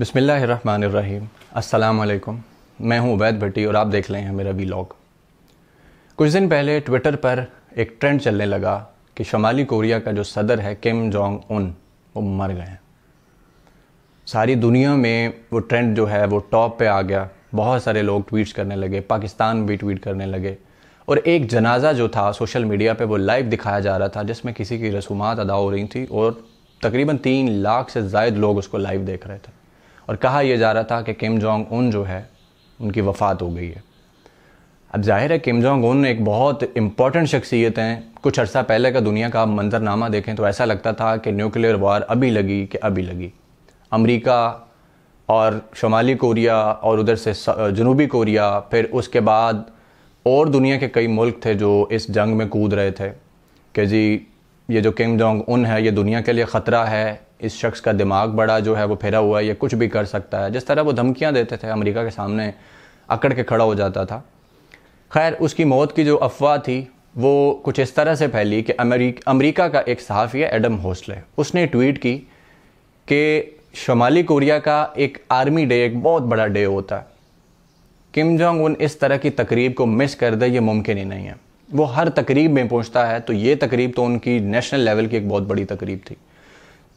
अस्सलाम वालेकुम मैं हूं उबैद भट्टी और आप देख रहे हैं मेरा वीलॉग कुछ दिन पहले ट्विटर पर एक ट्रेंड चलने लगा कि शमाली कोरिया का जो सदर है किम जोंग उन वो मर गए हैं सारी दुनिया में वो ट्रेंड जो है वो टॉप पे आ गया बहुत सारे लोग ट्वीट्स करने लगे पाकिस्तान भी ट्वीट करने लगे और एक जनाजा जो था सोशल मीडिया पे वो लाइव दिखाया जा रहा था जिसमें किसी की रसूमात अदा हो रही थी और तकरीबन तीन लाख से जायद लोग उसको लाइव देख रहे थे और कहा यह जा रहा था कि किम जोंग उन जो है उनकी वफ़ात हो गई है अब जाहिर है किम जोंग उन एक बहुत इंपॉर्टेंट शख्सियत हैं कुछ अर्सा पहले का दुनिया का मंजरनामा देखें तो ऐसा लगता था कि न्यूक्लियर वार अभी लगी कि अभी लगी अमरीका और शुमाली कोरिया और उधर से जनूबी कोरिया फिर उसके बाद और दुनिया के कई मुल्क थे जो इस जंग में कूद रहे थे कि जी ये जो किम जोंग उन है ये दुनिया के लिए ख़तरा है इस शख्स का दिमाग बड़ा जो है वो फिरा हुआ है या कुछ भी कर सकता है जिस तरह वो धमकियाँ देते थे अमेरिका के सामने अकड़ के खड़ा हो जाता था खैर उसकी मौत की जो अफवाह थी वो कुछ इस तरह से फैली कि अमेरिका का एक सहाफ़ी है एडम होस्ले उसने ट्वीट की कि शमाली कोरिया का एक आर्मी डे एक बहुत बड़ा डे होता है किम जोंग उन इस तरह की तकरीब को मिस कर दे ये मुमकिन ही नहीं है वो हर तकरीब में पहुंचता है तो ये तकरीब तो उनकी नेशनल लेवल की एक बहुत बड़ी तकरीब थी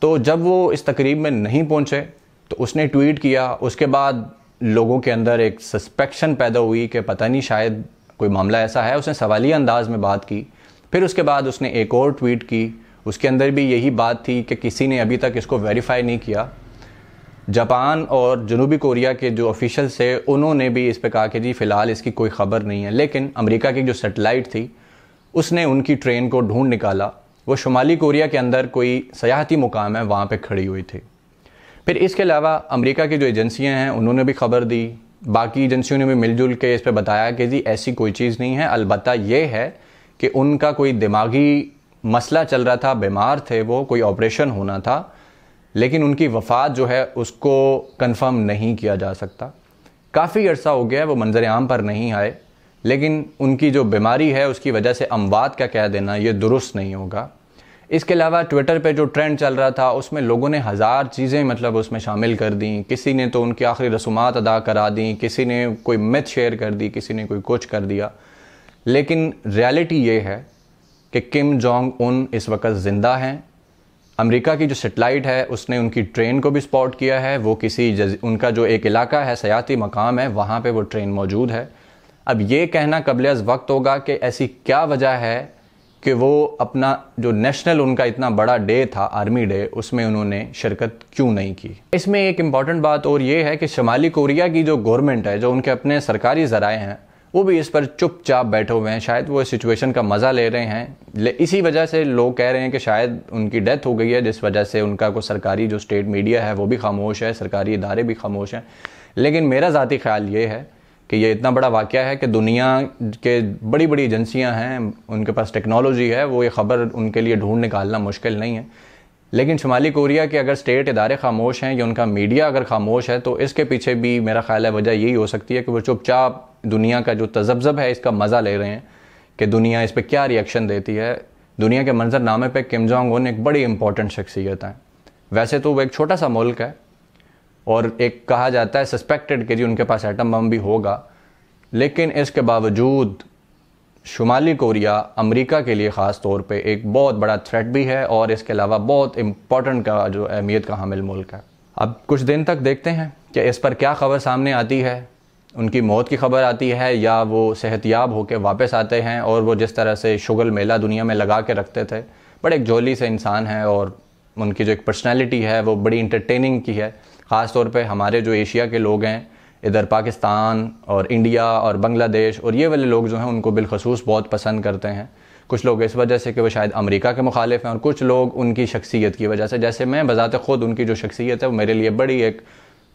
तो जब वो इस तकरीब में नहीं पहुँचे तो उसने ट्वीट किया उसके बाद लोगों के अंदर एक सस्पेक्शन पैदा हुई कि पता नहीं शायद कोई मामला ऐसा है उसने सवालिया अंदाज में बात की फिर उसके बाद उसने एक और ट्वीट की उसके अंदर भी यही बात थी कि किसी ने अभी तक इसको वेरीफाई नहीं किया जापान और जनूबी कोरिया के जो ऑफिशल्स थे उन्होंने भी इस पर कहा कि जी फ़िलहाल इसकी कोई ख़बर नहीं है लेकिन अमेरिका की जो सेटेलाइट थी उसने उनकी ट्रेन को ढूंढ निकाला वो शुमाली कोरिया के अंदर कोई सयाहती मुकाम है वहाँ पर खड़ी हुई थी फिर इसके अलावा अमेरिका की जो एजेंसियाँ हैं उन्होंने भी खबर दी बाकी एजेंसियों ने भी मिलजुल के इस पर बताया कि जी ऐसी कोई चीज़ नहीं है अलबत् ये है कि उनका कोई दिमागी मसला चल रहा था बीमार थे वो कोई ऑपरेशन होना था लेकिन उनकी वफात जो है उसको कंफर्म नहीं किया जा सकता काफ़ी अरसा हो गया है वो मंजर आम पर नहीं आए लेकिन उनकी जो बीमारी है उसकी वजह से अमवात का कह देना ये दुरुस्त नहीं होगा इसके अलावा ट्विटर पे जो ट्रेंड चल रहा था उसमें लोगों ने हज़ार चीज़ें मतलब उसमें शामिल कर दी किसी ने तो उनकी आखिरी रसूमात अदा करा दी किसी ने कोई मिथ शेयर कर दी किसी ने कोई कुछ कर दिया लेकिन रियलिटी ये है कि किम जोंग उन इस वक्त ज़िंदा हैं अमेरिका की जो सेटेलाइट है उसने उनकी ट्रेन को भी स्पॉट किया है वो किसी जज, उनका जो एक इलाका है सयाती मकाम है वहाँ पर वो ट्रेन मौजूद है अब ये कहना कबल अज़ वक्त होगा कि ऐसी क्या वजह है कि वो अपना जो नेशनल उनका इतना बड़ा डे था आर्मी डे उसमें उन्होंने शिरकत क्यों नहीं की इसमें एक इम्पॉर्टेंट बात और ये है कि शमाली कोरिया की जो गवर्नमेंट है जो उनके अपने सरकारी ज़राए हैं वो भी इस पर चुपचाप बैठे हुए हैं शायद वो इस सिचुएशन का मज़ा ले रहे हैं ले इसी वजह से लोग कह रहे हैं कि शायद उनकी डेथ हो गई है जिस वजह से उनका कोई सरकारी जो स्टेट मीडिया है वो भी खामोश है सरकारी इदारे भी खामोश हैं लेकिन मेरा ज़ाती ख्याल ये है कि ये इतना बड़ा वाक़ है कि दुनिया के बड़ी बड़ी एजेंसियां हैं उनके पास टेक्नोलॉजी है वो ये ख़बर उनके लिए ढूंढ निकालना मुश्किल नहीं है लेकिन शुमाली कोरिया के अगर स्टेट इदारे खामोश हैं या उनका मीडिया अगर खामोश है तो इसके पीछे भी मेरा ख्याल है वजह यही हो सकती है कि वो चुपचाप दुनिया का जो तजब्जब है इसका मज़ा ले रहे हैं कि दुनिया इस पर क्या रिएक्शन देती है दुनिया के मंजरनामे पर किम जोंग उन एक बड़ी इंपॉर्टेंट शख्सियत हैं वैसे तो वो एक छोटा सा मुल्क है और एक कहा जाता है सस्पेक्टेड कि जी उनके पास एटम बम भी होगा लेकिन इसके बावजूद शुमाली कोरिया अमेरिका के लिए ख़ास तौर पे एक बहुत बड़ा थ्रेट भी है और इसके अलावा बहुत इम्पोर्टेंट का जो अहमियत का हामिल मुल्क है अब कुछ दिन तक देखते हैं कि इस पर क्या खबर सामने आती है उनकी मौत की खबर आती है या वो सेहतियाब होकर वापस आते हैं और वो जिस तरह से शुगल मेला दुनिया में लगा के रखते थे बड़े एक जोली से इंसान है और उनकी जो एक पर्सनैलिटी है वो बड़ी इंटरटेनिंग की है ख़ास तौर पे हमारे जो एशिया के लोग हैं इधर पाकिस्तान और इंडिया और बांग्लादेश और ये वाले लोग जो हैं उनको बिलखसूस बहुत पसंद करते हैं कुछ लोग इस वजह से कि वो शायद अमेरिका के मुखालिफ हैं और कुछ लोग उनकी शख्सियत की वजह से जैसे मैं बजात ख़ुद उनकी जो शख्सियत है वो मेरे लिए बड़ी एक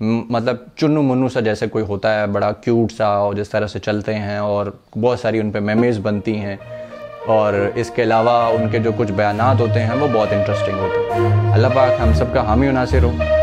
मतलब चुनु मुन्नु सा जैसे कोई होता है बड़ा क्यूट सा और जिस तरह से चलते हैं और बहुत सारी उन पर मेमेज़ बनती हैं और इसके अलावा उनके जो कुछ बयान होते हैं वो बहुत इंटरेस्टिंग होते हैं अल्लाह पाक हम सब का हामी नासिर हो